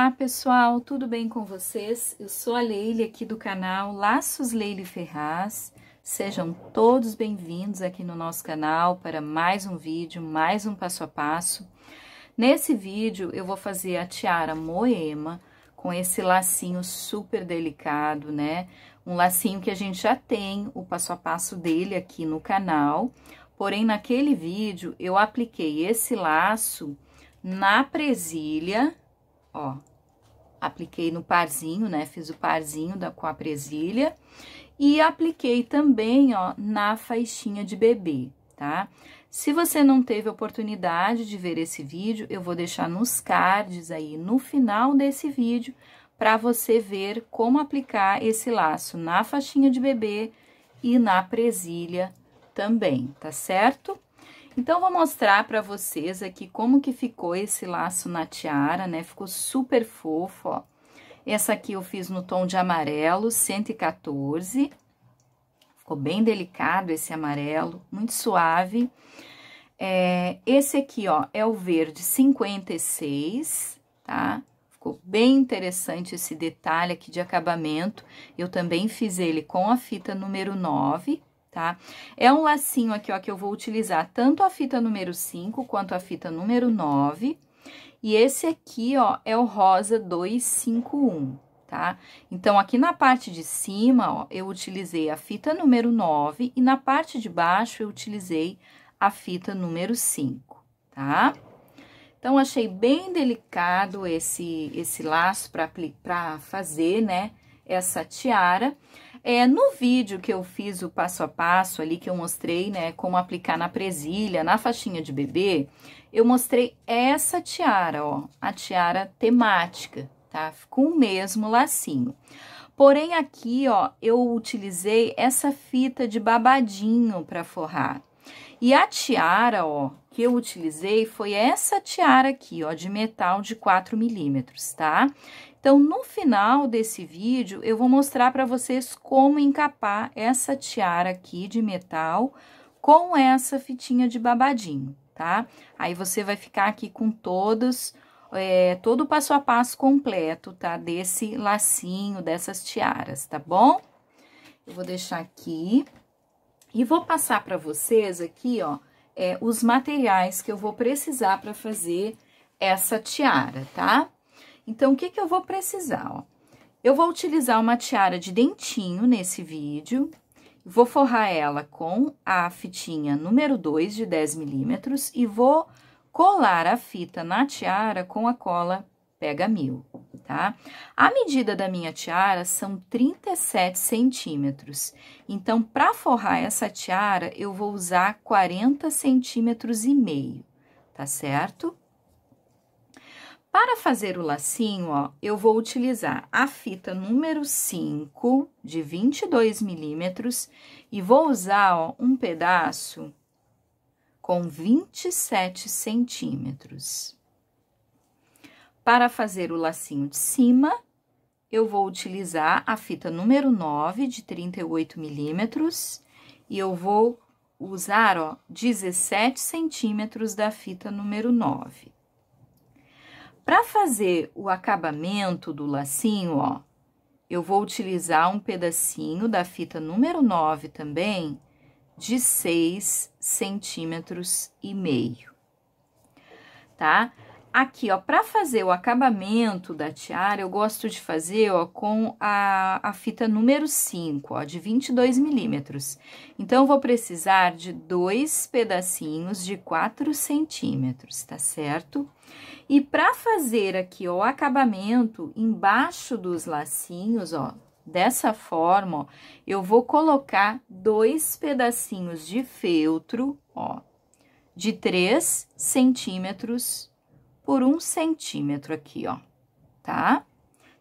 Olá pessoal, tudo bem com vocês? Eu sou a Leile aqui do canal Laços Leile Ferraz. Sejam todos bem-vindos aqui no nosso canal para mais um vídeo, mais um passo a passo. Nesse vídeo eu vou fazer a tiara Moema com esse lacinho super delicado, né? Um lacinho que a gente já tem o passo a passo dele aqui no canal. Porém, naquele vídeo eu apliquei esse laço na presilha ó, apliquei no parzinho, né? Fiz o parzinho da, com a presilha e apliquei também, ó, na faixinha de bebê, tá? Se você não teve oportunidade de ver esse vídeo, eu vou deixar nos cards aí no final desse vídeo para você ver como aplicar esse laço na faixinha de bebê e na presilha também, tá certo? Então, vou mostrar para vocês aqui como que ficou esse laço na tiara, né? Ficou super fofo, ó. Essa aqui eu fiz no tom de amarelo, 114. Ficou bem delicado esse amarelo, muito suave. É, esse aqui, ó, é o verde 56, tá? Ficou bem interessante esse detalhe aqui de acabamento. Eu também fiz ele com a fita número 9, tá? É um lacinho aqui, ó, que eu vou utilizar tanto a fita número 5 quanto a fita número 9. E esse aqui, ó, é o rosa 251, tá? Então, aqui na parte de cima, ó, eu utilizei a fita número 9 e na parte de baixo eu utilizei a fita número 5, tá? Então, achei bem delicado esse, esse laço para fazer, né? essa tiara. É, no vídeo que eu fiz o passo a passo ali, que eu mostrei, né, como aplicar na presilha, na faixinha de bebê, eu mostrei essa tiara, ó, a tiara temática, tá? Com o mesmo lacinho. Porém, aqui, ó, eu utilizei essa fita de babadinho para forrar. E a tiara, ó, que eu utilizei foi essa tiara aqui, ó, de metal de 4 milímetros, tá? Então, no final desse vídeo, eu vou mostrar para vocês como encapar essa tiara aqui de metal com essa fitinha de babadinho, tá? Aí você vai ficar aqui com todos, é, todo o passo a passo completo, tá? Desse lacinho, dessas tiaras, tá bom? Eu vou deixar aqui e vou passar para vocês aqui, ó, é, os materiais que eu vou precisar para fazer essa tiara, tá? Tá? Então, o que, que eu vou precisar? Ó? Eu vou utilizar uma tiara de dentinho nesse vídeo, vou forrar ela com a fitinha número 2 de 10 milímetros e vou colar a fita na tiara com a cola pega mil, tá? A medida da minha tiara são 37 centímetros, então para forrar essa tiara eu vou usar 40 centímetros e meio, tá certo? Para fazer o lacinho, ó, eu vou utilizar a fita número 5 de 22 milímetros e vou usar ó, um pedaço com 27 centímetros. Para fazer o lacinho de cima, eu vou utilizar a fita número 9 de 38 milímetros e eu vou usar, ó, 17 centímetros da fita número 9. Para fazer o acabamento do lacinho, ó, eu vou utilizar um pedacinho da fita número 9 também, de 6 centímetros e meio, tá? Aqui, ó, para fazer o acabamento da tiara, eu gosto de fazer, ó, com a, a fita número 5, ó, de 22 milímetros. Então, eu vou precisar de dois pedacinhos de 4 centímetros, tá certo? Tá certo? E para fazer aqui ó, o acabamento embaixo dos lacinhos, ó, dessa forma, ó, eu vou colocar dois pedacinhos de feltro, ó, de 3 centímetros por 1 centímetro aqui, ó, tá?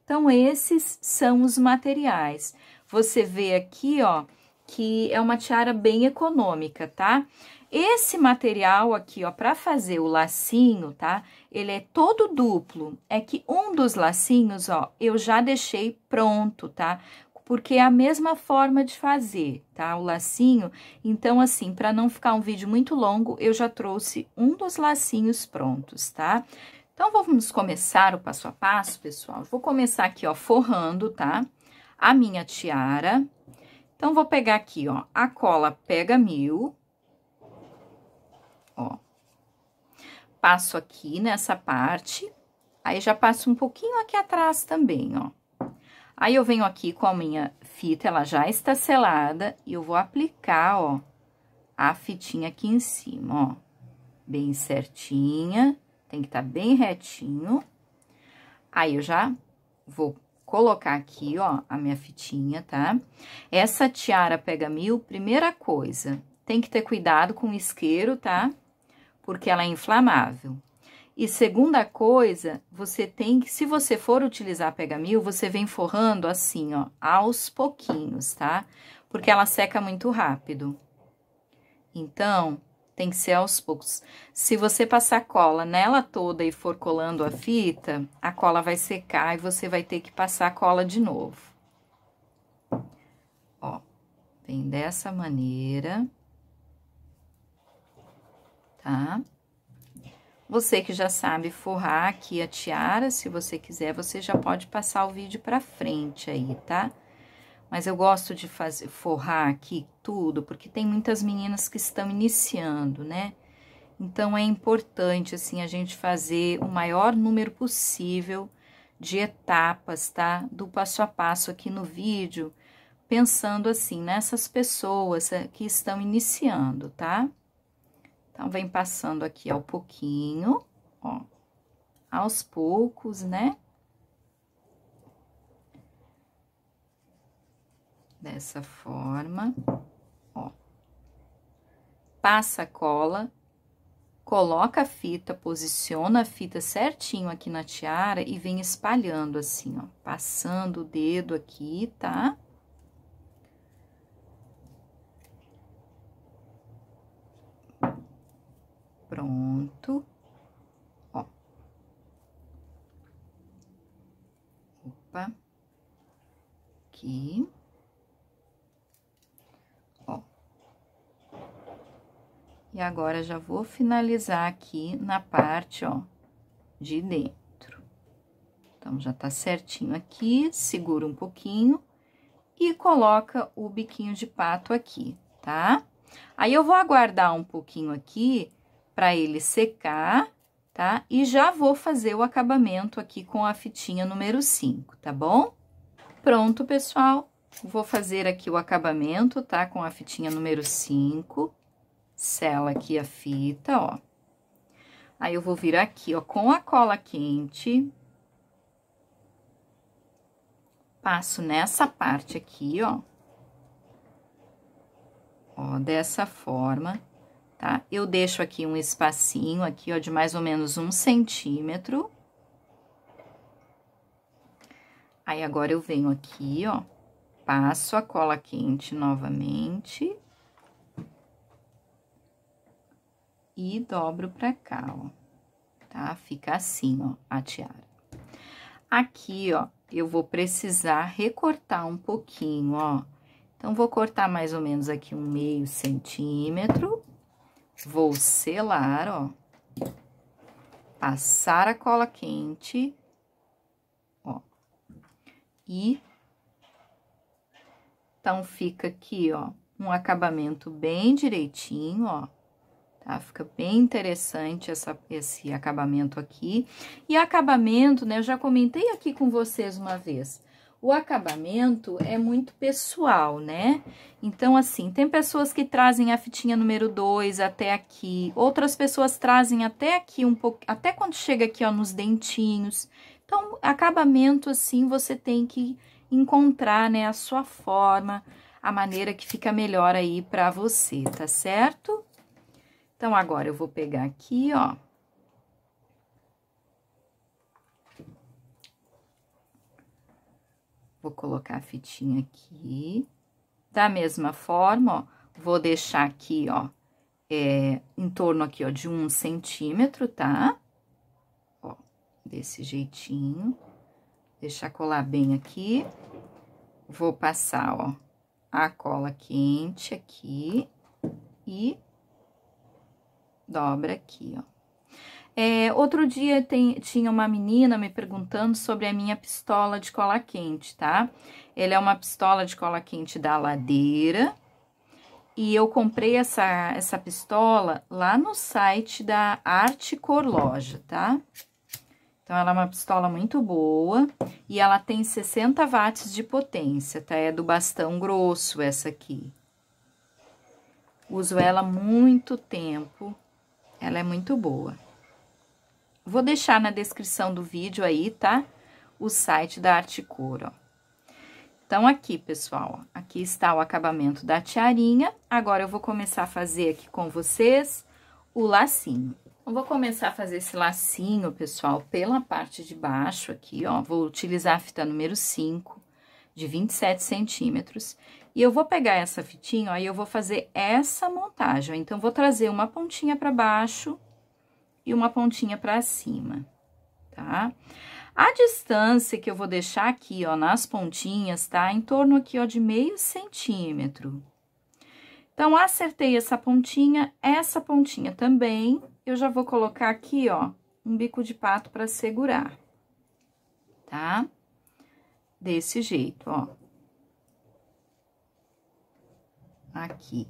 Então, esses são os materiais. Você vê aqui, ó, que é uma tiara bem econômica, tá? Esse material aqui, ó, para fazer o lacinho, tá? Ele é todo duplo. É que um dos lacinhos, ó, eu já deixei pronto, tá? Porque é a mesma forma de fazer, tá? O lacinho. Então, assim, para não ficar um vídeo muito longo, eu já trouxe um dos lacinhos prontos, tá? Então, vamos começar o passo a passo, pessoal. Vou começar aqui, ó, forrando, tá? A minha tiara. Então, vou pegar aqui, ó, a cola pega mil, passo aqui nessa parte, aí já passo um pouquinho aqui atrás também, ó. Aí, eu venho aqui com a minha fita, ela já está selada, e eu vou aplicar, ó, a fitinha aqui em cima, ó. Bem certinha, tem que estar tá bem retinho. Aí, eu já vou colocar aqui, ó, a minha fitinha, tá? Essa tiara pega mil, primeira coisa, tem que ter cuidado com o isqueiro, tá? porque ela é inflamável. E segunda coisa, você tem que, se você for utilizar pegamil, você vem forrando assim, ó, aos pouquinhos, tá? Porque ela seca muito rápido. Então, tem que ser aos poucos. Se você passar cola nela toda e for colando a fita, a cola vai secar e você vai ter que passar a cola de novo. Ó, vem dessa maneira tá? Você que já sabe forrar aqui a tiara, se você quiser, você já pode passar o vídeo pra frente aí, tá? Mas eu gosto de fazer, forrar aqui tudo, porque tem muitas meninas que estão iniciando, né? Então, é importante, assim, a gente fazer o maior número possível de etapas, tá? Do passo a passo aqui no vídeo, pensando, assim, nessas pessoas eh, que estão iniciando, tá? Então, vem passando aqui ao pouquinho, ó, aos poucos, né? Dessa forma, ó. Passa a cola, coloca a fita, posiciona a fita certinho aqui na tiara e vem espalhando assim, ó. Passando o dedo aqui, tá? Tá? pronto. Ó. Opa. Aqui. Ó. E agora, já vou finalizar aqui na parte, ó, de dentro. Então, já tá certinho aqui, segura um pouquinho e coloca o biquinho de pato aqui, tá? Aí, eu vou aguardar um pouquinho aqui para ele secar, tá? E já vou fazer o acabamento aqui com a fitinha número 5, tá bom? Pronto, pessoal. Vou fazer aqui o acabamento, tá? Com a fitinha número 5. Sela aqui a fita, ó. Aí, eu vou vir aqui, ó, com a cola quente. Passo nessa parte aqui, ó. Ó, dessa forma tá? Eu deixo aqui um espacinho aqui, ó, de mais ou menos um centímetro. Aí, agora, eu venho aqui, ó, passo a cola quente novamente. E dobro pra cá, ó, tá? Fica assim, ó, a tiara. Aqui, ó, eu vou precisar recortar um pouquinho, ó. Então, vou cortar mais ou menos aqui um meio centímetro Vou selar, ó. Passar a cola quente, ó. E... Então, fica aqui, ó, um acabamento bem direitinho, ó. Tá? Fica bem interessante essa, esse acabamento aqui. E acabamento, né, eu já comentei aqui com vocês uma vez. O acabamento é muito pessoal, né? Então, assim, tem pessoas que trazem a fitinha número 2 até aqui, outras pessoas trazem até aqui um pouco, até quando chega aqui, ó, nos dentinhos. Então, acabamento, assim, você tem que encontrar, né, a sua forma, a maneira que fica melhor aí pra você, tá certo? Então, agora eu vou pegar aqui, ó, Vou colocar a fitinha aqui. Da mesma forma, ó, vou deixar aqui, ó, é, em torno aqui, ó, de um centímetro, tá? Ó, desse jeitinho. Deixar colar bem aqui. Vou passar, ó, a cola quente aqui e dobra aqui, ó. É, outro dia tem, tinha uma menina me perguntando sobre a minha pistola de cola quente, tá? Ela é uma pistola de cola quente da ladeira. E eu comprei essa, essa pistola lá no site da Arte Cor Loja, tá? Então, ela é uma pistola muito boa e ela tem 60 watts de potência, tá? É do bastão grosso essa aqui. Uso ela muito tempo, ela é muito boa. Vou deixar na descrição do vídeo aí, tá? O site da Articor, ó. Então, aqui, pessoal, ó, aqui está o acabamento da tiarinha. Agora, eu vou começar a fazer aqui com vocês o lacinho. Eu vou começar a fazer esse lacinho, pessoal, pela parte de baixo aqui, ó. Vou utilizar a fita número 5, de 27 centímetros. E eu vou pegar essa fitinha, ó, e eu vou fazer essa montagem. Então, vou trazer uma pontinha para baixo e uma pontinha pra cima, tá? A distância que eu vou deixar aqui, ó, nas pontinhas, tá? Em torno aqui, ó, de meio centímetro. Então, acertei essa pontinha, essa pontinha também, eu já vou colocar aqui, ó, um bico de pato pra segurar, tá? Desse jeito, ó. Aqui.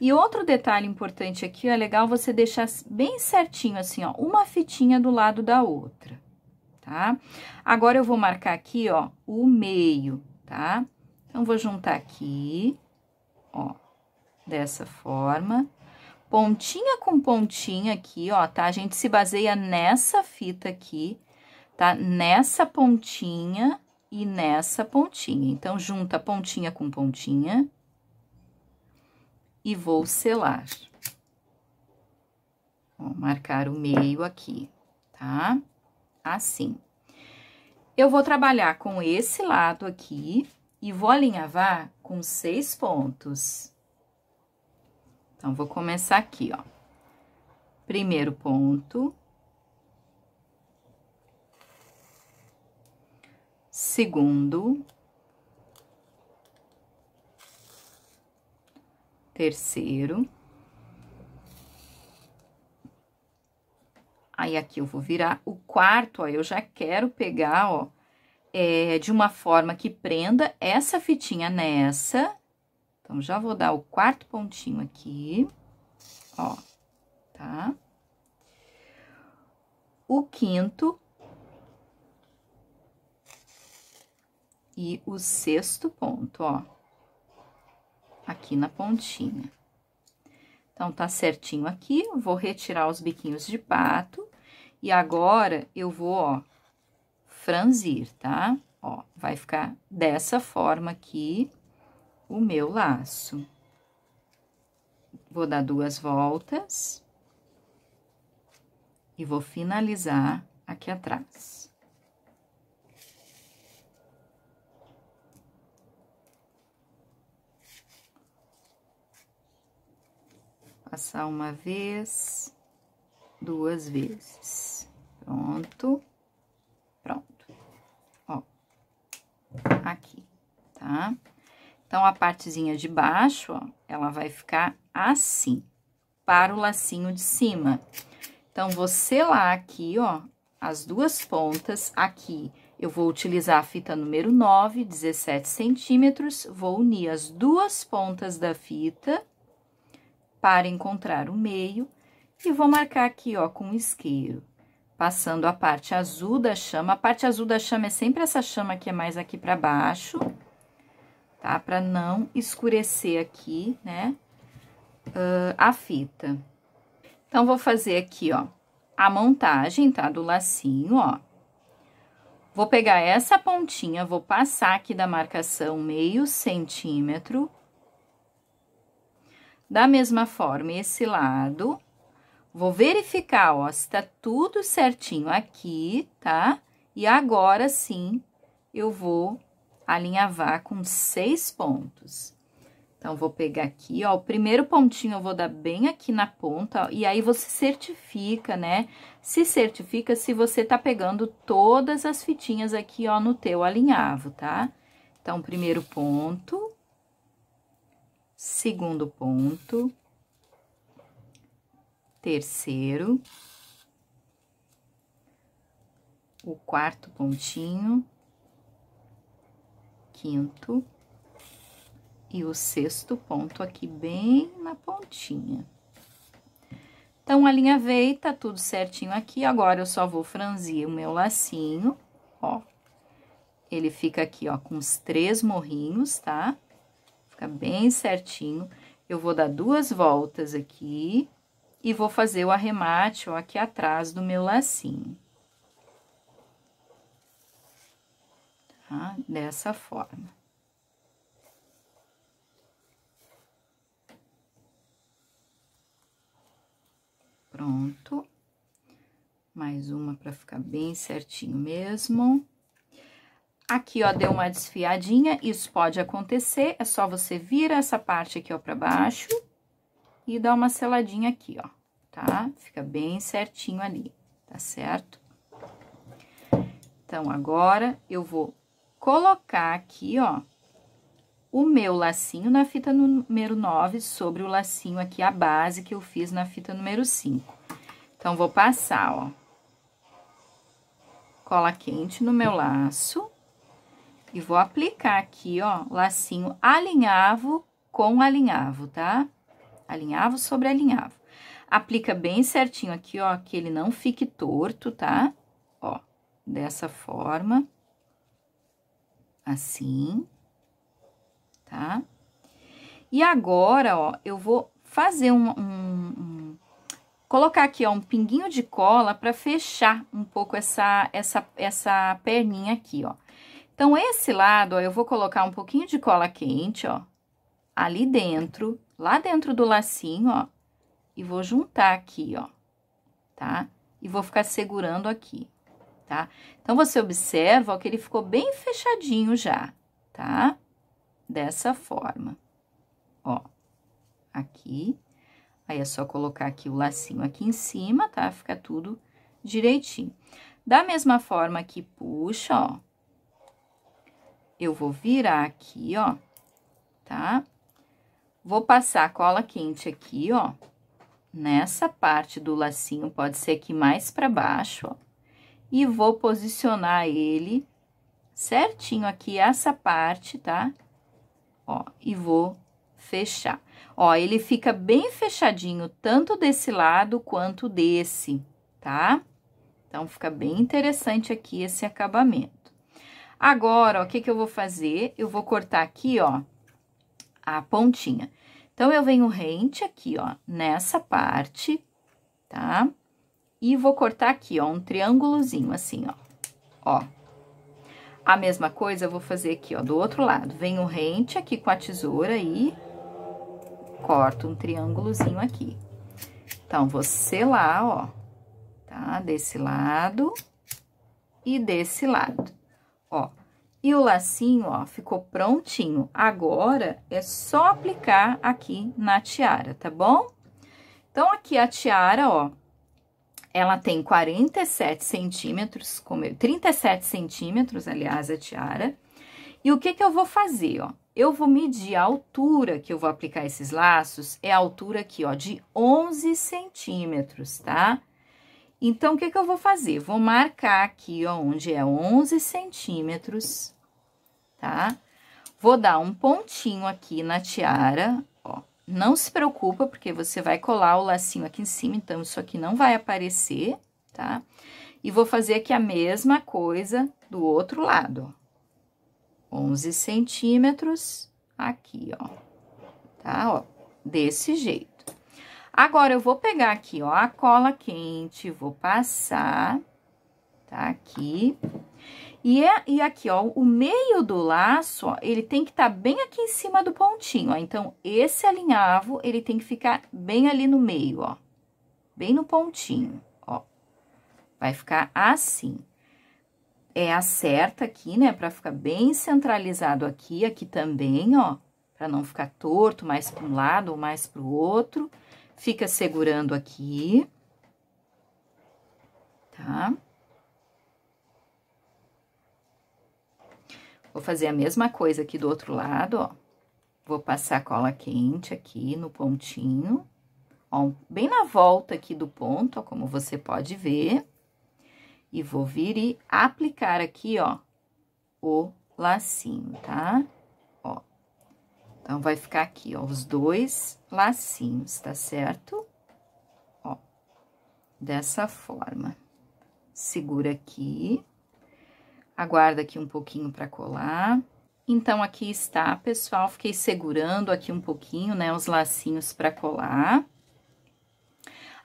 E outro detalhe importante aqui, ó, é legal você deixar bem certinho assim, ó, uma fitinha do lado da outra, tá? Agora, eu vou marcar aqui, ó, o meio, tá? Então, vou juntar aqui, ó, dessa forma, pontinha com pontinha aqui, ó, tá? A gente se baseia nessa fita aqui, tá? Nessa pontinha e nessa pontinha. Então, junta pontinha com pontinha, e vou selar. Vou marcar o meio aqui, tá? Assim. Eu vou trabalhar com esse lado aqui e vou alinhavar com seis pontos. Então, vou começar aqui, ó. Primeiro ponto. Segundo. terceiro. Aí, aqui eu vou virar o quarto, ó, eu já quero pegar, ó, é, de uma forma que prenda essa fitinha nessa. Então, já vou dar o quarto pontinho aqui, ó, tá? O quinto e o sexto ponto, ó aqui na pontinha. Então, tá certinho aqui, vou retirar os biquinhos de pato. E agora, eu vou, ó, franzir, tá? Ó, vai ficar dessa forma aqui o meu laço. Vou dar duas voltas. E vou finalizar aqui atrás. Passar uma vez, duas vezes. Pronto. Pronto. Ó. Aqui, tá? Então, a partezinha de baixo, ó, ela vai ficar assim, para o lacinho de cima. Então, você lá aqui, ó, as duas pontas, aqui eu vou utilizar a fita número 9, 17 centímetros, vou unir as duas pontas da fita para encontrar o meio e vou marcar aqui, ó, com um isqueiro, passando a parte azul da chama. A parte azul da chama é sempre essa chama que é mais aqui para baixo, tá? Para não escurecer aqui, né, uh, a fita. Então, vou fazer aqui, ó, a montagem, tá, do lacinho, ó. Vou pegar essa pontinha, vou passar aqui da marcação meio centímetro da mesma forma, esse lado, vou verificar, ó, se tá tudo certinho aqui, tá? E agora sim, eu vou alinhavar com seis pontos. Então, vou pegar aqui, ó, o primeiro pontinho eu vou dar bem aqui na ponta, ó, e aí você certifica, né? Se certifica se você tá pegando todas as fitinhas aqui, ó, no teu alinhavo, tá? Então, primeiro ponto, segundo ponto, terceiro, o quarto pontinho, quinto e o sexto ponto aqui bem na pontinha. Então, a linha alinhavei, tá tudo certinho aqui. Agora, eu só vou franzir o meu lacinho, ó. Ele fica aqui, ó, com os três morrinhos, tá? Tá? bem certinho. Eu vou dar duas voltas aqui e vou fazer o arremate, ó, aqui atrás do meu lacinho. Tá? Dessa forma. Pronto. Mais uma para ficar bem certinho mesmo. Aqui, ó, deu uma desfiadinha, isso pode acontecer, é só você virar essa parte aqui, ó, pra baixo e dar uma seladinha aqui, ó, tá? Fica bem certinho ali, tá certo? Então, agora, eu vou colocar aqui, ó, o meu lacinho na fita número 9 sobre o lacinho aqui, a base que eu fiz na fita número 5. Então, vou passar, ó, cola quente no meu laço e vou aplicar aqui, ó, lacinho alinhavo com alinhavo, tá? Alinhavo sobre alinhavo. Aplica bem certinho aqui, ó, que ele não fique torto, tá? Ó, dessa forma. Assim, tá? E agora, ó, eu vou fazer um, um, um colocar aqui, ó, um pinguinho de cola para fechar um pouco essa, essa, essa perninha aqui, ó. Então, esse lado, ó, eu vou colocar um pouquinho de cola quente, ó, ali dentro, lá dentro do lacinho, ó, e vou juntar aqui, ó, tá? E vou ficar segurando aqui, tá? Então, você observa ó, que ele ficou bem fechadinho já, tá? Dessa forma, ó, aqui. Aí, é só colocar aqui o lacinho aqui em cima, tá? Fica tudo direitinho. Da mesma forma que puxa, ó, eu vou virar aqui, ó, tá? Vou passar cola quente aqui, ó, nessa parte do lacinho, pode ser aqui mais para baixo, ó. E vou posicionar ele certinho aqui, essa parte, tá? Ó, e vou fechar. Ó, ele fica bem fechadinho, tanto desse lado quanto desse, tá? Então, fica bem interessante aqui esse acabamento. Agora, o que, que eu vou fazer? Eu vou cortar aqui, ó, a pontinha. Então, eu venho rente aqui, ó, nessa parte, tá? E vou cortar aqui, ó, um triângulozinho assim, ó. Ó. A mesma coisa eu vou fazer aqui, ó, do outro lado. Venho rente aqui com a tesoura e corto um triângulozinho aqui. Então, vou selar, ó, tá? Desse lado e desse lado ó. E o lacinho, ó, ficou prontinho. Agora, é só aplicar aqui na tiara, tá bom? Então, aqui a tiara, ó, ela tem 47 centímetros, como eu, 37 centímetros, aliás, a tiara. E o que que eu vou fazer, ó? Eu vou medir a altura que eu vou aplicar esses laços, é a altura aqui, ó, de 11 centímetros, tá? Tá? Então, o que, que eu vou fazer? Vou marcar aqui, ó, onde é 11 centímetros, tá? Vou dar um pontinho aqui na tiara, ó. Não se preocupa, porque você vai colar o lacinho aqui em cima, então isso aqui não vai aparecer, tá? E vou fazer aqui a mesma coisa do outro lado, ó. 11 centímetros aqui, ó, tá? Ó, desse jeito. Agora, eu vou pegar aqui, ó, a cola quente, vou passar, tá? Aqui. E, é, e aqui, ó, o meio do laço, ó, ele tem que estar tá bem aqui em cima do pontinho, ó. Então, esse alinhavo, ele tem que ficar bem ali no meio, ó. Bem no pontinho, ó. Vai ficar assim. É, a certa aqui, né, pra ficar bem centralizado aqui, aqui também, ó. Pra não ficar torto mais pra um lado ou mais pro outro fica segurando aqui, tá? Vou fazer a mesma coisa aqui do outro lado, ó. Vou passar cola quente aqui no pontinho, ó, bem na volta aqui do ponto, ó, como você pode ver. E vou vir e aplicar aqui, ó, o lacinho, tá? Tá? Então, vai ficar aqui, ó, os dois lacinhos, tá certo? Ó, dessa forma. Segura aqui, aguarda aqui um pouquinho para colar. Então, aqui está, pessoal, fiquei segurando aqui um pouquinho, né, os lacinhos para colar.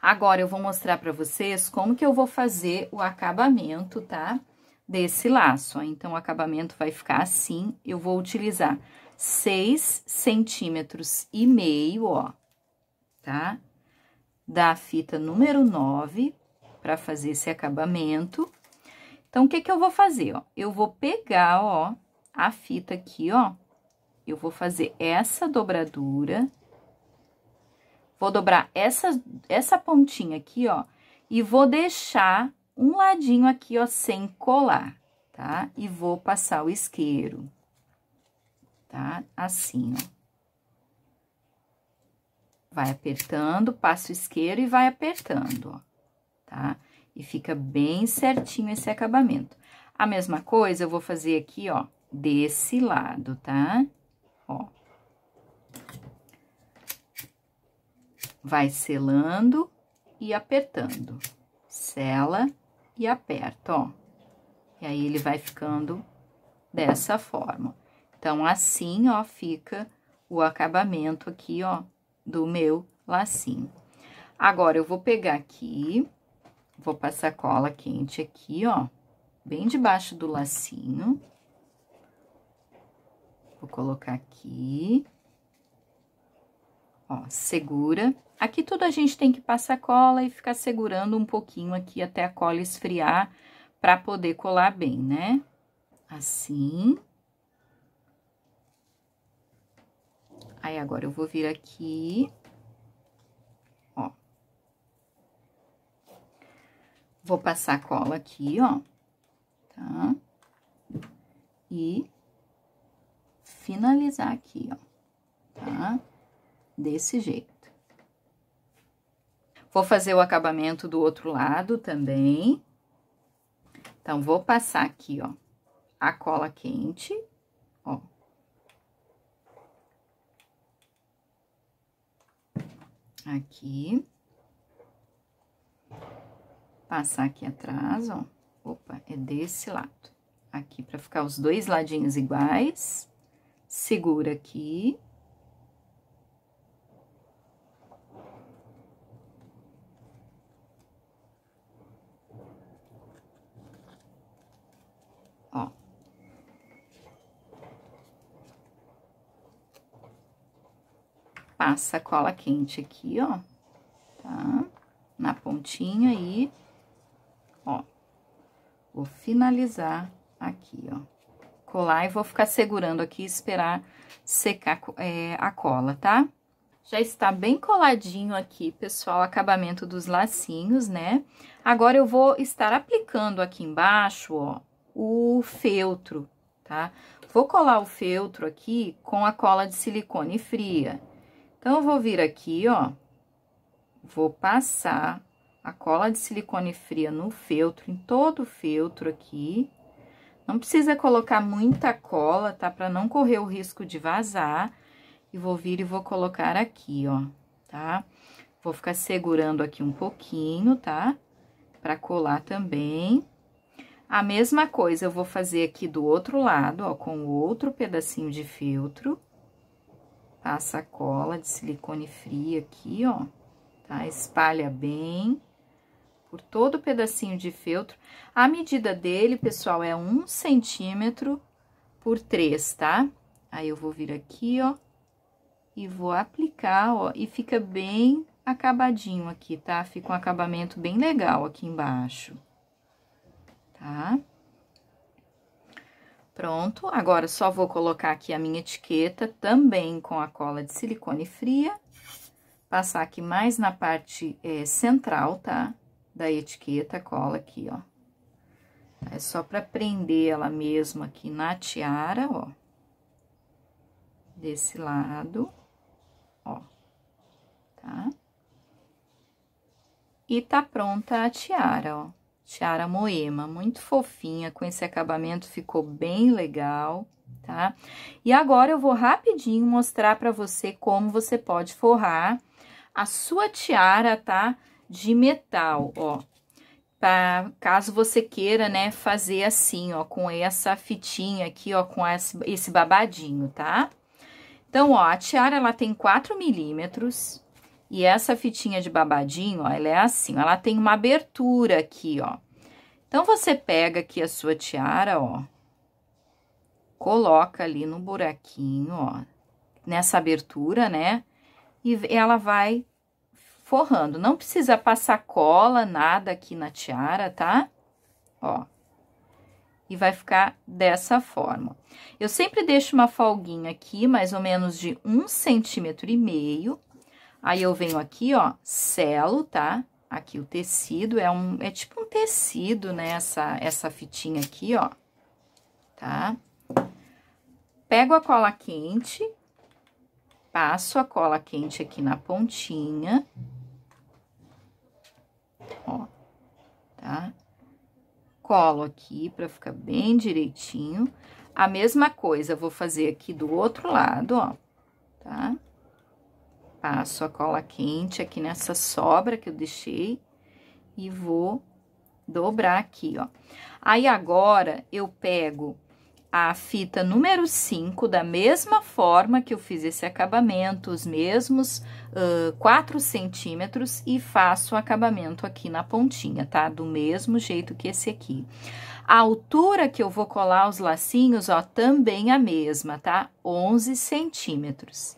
Agora, eu vou mostrar para vocês como que eu vou fazer o acabamento, tá? Desse laço, ó. Então, o acabamento vai ficar assim, eu vou utilizar 6 centímetros e meio, ó, tá? Da fita número 9, para fazer esse acabamento. Então, o que que eu vou fazer, ó? Eu vou pegar, ó, a fita aqui, ó, eu vou fazer essa dobradura, vou dobrar essa, essa pontinha aqui, ó, e vou deixar um ladinho aqui, ó, sem colar, tá? E vou passar o isqueiro tá? Assim, ó. Vai apertando, passo isqueiro e vai apertando, ó, tá? E fica bem certinho esse acabamento. A mesma coisa eu vou fazer aqui, ó, desse lado, tá? Ó. Vai selando e apertando. Sela e aperta, ó. E aí, ele vai ficando dessa forma, então, assim, ó, fica o acabamento aqui, ó, do meu lacinho. Agora, eu vou pegar aqui, vou passar cola quente aqui, ó, bem debaixo do lacinho. Vou colocar aqui. Ó, segura. Aqui tudo a gente tem que passar cola e ficar segurando um pouquinho aqui até a cola esfriar para poder colar bem, né? Assim. Aí, agora, eu vou vir aqui, ó. Vou passar a cola aqui, ó, tá? E finalizar aqui, ó, tá? Desse jeito. Vou fazer o acabamento do outro lado também. Então, vou passar aqui, ó, a cola quente, ó, aqui. Passar aqui atrás, ó. Opa, é desse lado. Aqui, pra ficar os dois ladinhos iguais. Segura aqui. passa cola quente aqui, ó, tá? Na pontinha aí, ó, vou finalizar aqui, ó. Colar e vou ficar segurando aqui e esperar secar é, a cola, tá? Já está bem coladinho aqui, pessoal, o acabamento dos lacinhos, né? Agora, eu vou estar aplicando aqui embaixo, ó, o feltro, tá? Vou colar o feltro aqui com a cola de silicone fria. Então, eu vou vir aqui, ó, vou passar a cola de silicone fria no feltro, em todo o feltro aqui. Não precisa colocar muita cola, tá? Pra não correr o risco de vazar. E vou vir e vou colocar aqui, ó, tá? Vou ficar segurando aqui um pouquinho, tá? Pra colar também. A mesma coisa eu vou fazer aqui do outro lado, ó, com o outro pedacinho de feltro. A sacola de silicone fria aqui, ó, tá? Espalha bem por todo o pedacinho de feltro. A medida dele, pessoal, é um centímetro por três, tá? Aí, eu vou vir aqui, ó, e vou aplicar, ó, e fica bem acabadinho aqui, tá? Fica um acabamento bem legal aqui embaixo, tá? Tá? Pronto, agora só vou colocar aqui a minha etiqueta, também com a cola de silicone fria. Passar aqui mais na parte é, central, tá? Da etiqueta, cola aqui, ó. É só pra prender ela mesmo aqui na tiara, ó. Desse lado, ó. Tá? E tá pronta a tiara, ó. Tiara Moema, muito fofinha, com esse acabamento ficou bem legal, tá? E agora eu vou rapidinho mostrar para você como você pode forrar a sua tiara, tá? De metal, ó. Pra, caso você queira, né, fazer assim, ó, com essa fitinha aqui, ó, com esse babadinho, tá? Então, ó, a tiara, ela tem 4 milímetros, e essa fitinha de babadinho, ó, ela é assim, ela tem uma abertura aqui, ó. Então, você pega aqui a sua tiara, ó, coloca ali no buraquinho, ó, nessa abertura, né? E ela vai forrando. Não precisa passar cola, nada aqui na tiara, tá? Ó. E vai ficar dessa forma. Eu sempre deixo uma folguinha aqui, mais ou menos de um centímetro e meio, Aí, eu venho aqui, ó, selo, tá? Aqui o tecido, é um, é tipo um tecido, né, essa, essa fitinha aqui, ó, tá? Pego a cola quente, passo a cola quente aqui na pontinha, ó, tá? Colo aqui pra ficar bem direitinho. A mesma coisa, vou fazer aqui do outro lado, ó, tá? Tá? Passo a cola quente aqui nessa sobra que eu deixei e vou dobrar aqui, ó. Aí, agora, eu pego a fita número 5, da mesma forma que eu fiz esse acabamento, os mesmos uh, 4 centímetros, e faço o acabamento aqui na pontinha, tá? Do mesmo jeito que esse aqui. A altura que eu vou colar os lacinhos, ó, também a mesma, tá? 11 centímetros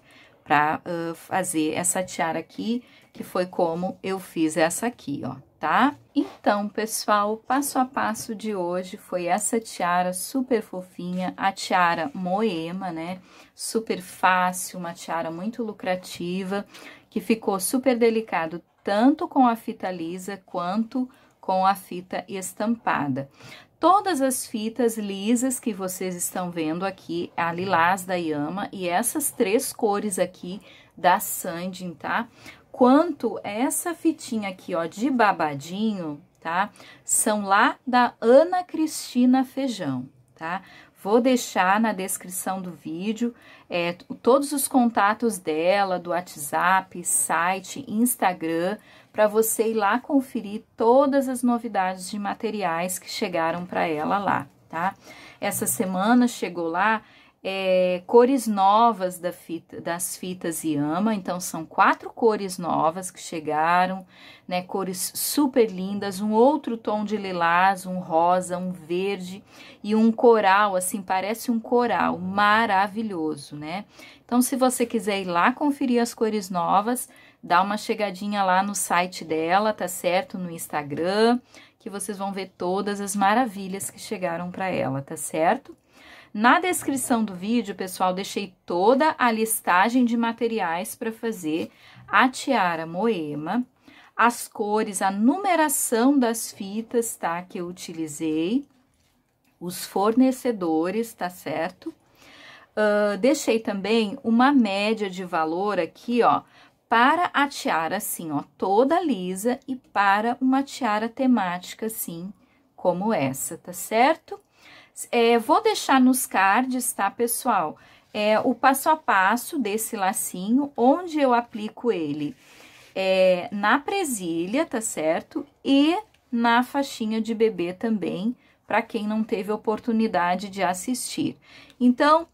para uh, fazer essa tiara aqui, que foi como eu fiz essa aqui, ó, tá? Então, pessoal, o passo a passo de hoje foi essa tiara super fofinha, a tiara Moema, né? Super fácil, uma tiara muito lucrativa, que ficou super delicado tanto com a fita lisa quanto com a fita estampada. Todas as fitas lisas que vocês estão vendo aqui, a lilás da Yama e essas três cores aqui da Sandin, tá? Quanto essa fitinha aqui, ó, de babadinho, tá? São lá da Ana Cristina Feijão, tá? Vou deixar na descrição do vídeo é, todos os contatos dela, do WhatsApp, site, Instagram, para você ir lá conferir todas as novidades de materiais que chegaram para ela lá, tá? Essa semana chegou lá é, cores novas da fita, das fitas Yama, então são quatro cores novas que chegaram, né, cores super lindas, um outro tom de lilás, um rosa, um verde e um coral, assim, parece um coral maravilhoso, né? Então, se você quiser ir lá conferir as cores novas, dá uma chegadinha lá no site dela, tá certo? No Instagram, que vocês vão ver todas as maravilhas que chegaram para ela, tá certo? Na descrição do vídeo, pessoal, deixei toda a listagem de materiais para fazer a tiara Moema, as cores, a numeração das fitas, tá? Que eu utilizei, os fornecedores, tá certo? Uh, deixei também uma média de valor aqui, ó, para a tiara assim, ó, toda lisa e para uma tiara temática assim, como essa, tá certo? É, vou deixar nos cards, tá, pessoal? É, o passo a passo desse lacinho, onde eu aplico ele é, na presilha, tá certo? E na faixinha de bebê também, para quem não teve oportunidade de assistir. Então,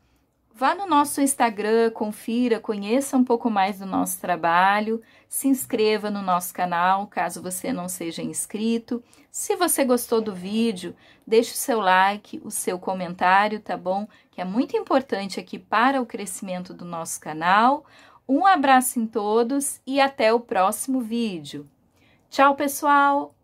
Vá no nosso Instagram, confira, conheça um pouco mais do nosso trabalho, se inscreva no nosso canal, caso você não seja inscrito. Se você gostou do vídeo, deixe o seu like, o seu comentário, tá bom? Que é muito importante aqui para o crescimento do nosso canal. Um abraço em todos e até o próximo vídeo. Tchau, pessoal!